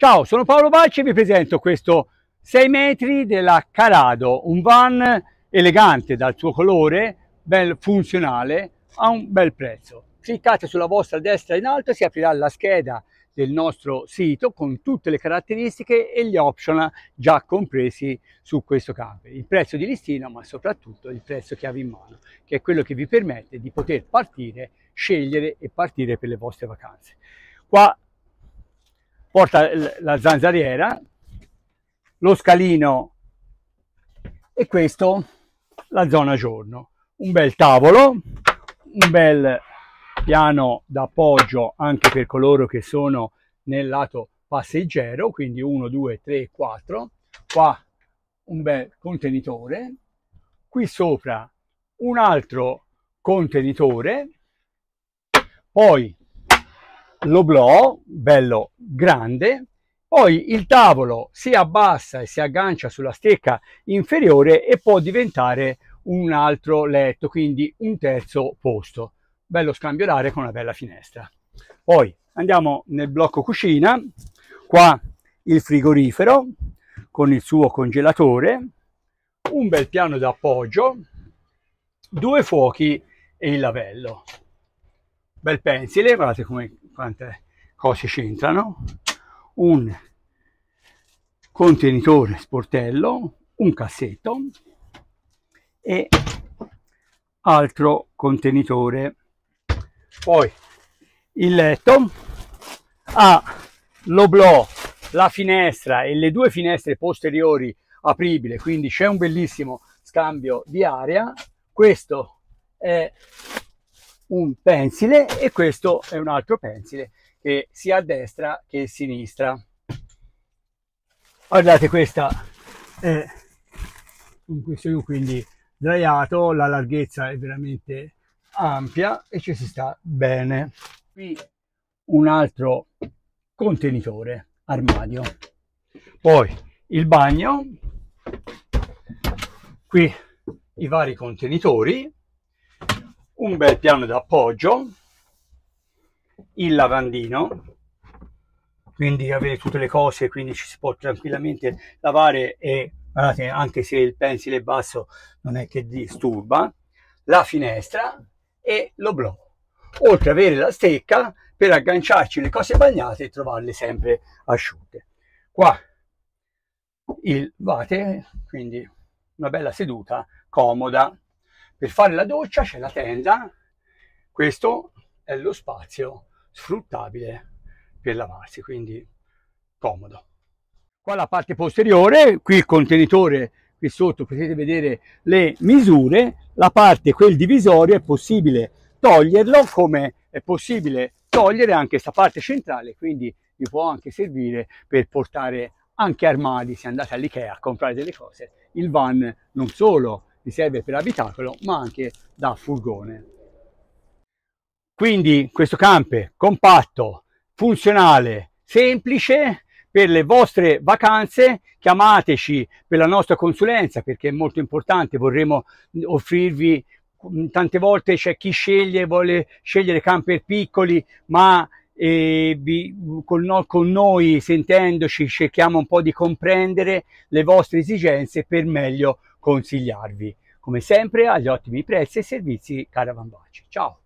Ciao, sono Paolo Balci e vi presento questo 6 metri della Carado, un van elegante dal suo colore, ben funzionale, a un bel prezzo. Cliccate sulla vostra destra in alto e si aprirà la scheda del nostro sito con tutte le caratteristiche e gli option già compresi su questo camper. Il prezzo di listino ma soprattutto il prezzo chiave in mano, che è quello che vi permette di poter partire, scegliere e partire per le vostre vacanze. Qua porta la zanzariera, lo scalino e questo la zona giorno. Un bel tavolo, un bel piano d'appoggio anche per coloro che sono nel lato passeggero, quindi 1, 2, 3, 4. Qua un bel contenitore, qui sopra un altro contenitore, poi l'oblò, bello grande, poi il tavolo si abbassa e si aggancia sulla stecca inferiore e può diventare un altro letto, quindi un terzo posto. Bello scambio d'aria con una bella finestra. Poi andiamo nel blocco cucina, qua il frigorifero con il suo congelatore, un bel piano d'appoggio, due fuochi e il lavello. Bel pensile, guardate come quante cose c'entrano, un contenitore sportello, un cassetto e altro contenitore. Poi il letto ha l'oblò, la finestra e le due finestre posteriori apribile, quindi c'è un bellissimo scambio di aria. Questo è un pensile e questo è un altro pensile che sia a destra che a sinistra. Guardate questa è un questo io quindi draiato, la larghezza è veramente ampia e ci si sta bene. Qui un altro contenitore armadio. Poi il bagno, qui i vari contenitori un bel piano d'appoggio, il lavandino, quindi avere tutte le cose, quindi ci si può tranquillamente lavare e guardate, anche se il pensile è basso non è che disturba, la finestra e lo l'oblò, oltre ad avere la stecca per agganciarci le cose bagnate e trovarle sempre asciutte. Qua il vate, quindi una bella seduta comoda per fare la doccia c'è la tenda, questo è lo spazio sfruttabile per lavarsi, quindi comodo. Qua la parte posteriore, qui il contenitore, qui sotto potete vedere le misure, la parte, quel divisorio è possibile toglierlo come è possibile togliere anche questa parte centrale, quindi vi può anche servire per portare anche armadi, se andate all'Ikea a comprare delle cose, il van non solo vi serve per abitacolo ma anche da furgone. Quindi questo camper compatto, funzionale, semplice per le vostre vacanze chiamateci per la nostra consulenza perché è molto importante vorremmo offrirvi mm, tante volte c'è chi sceglie vuole scegliere camper piccoli ma eh, vi, con, no, con noi sentendoci cerchiamo un po' di comprendere le vostre esigenze per meglio consigliarvi. Come sempre agli ottimi prezzi e servizi Caravan Baci. Ciao!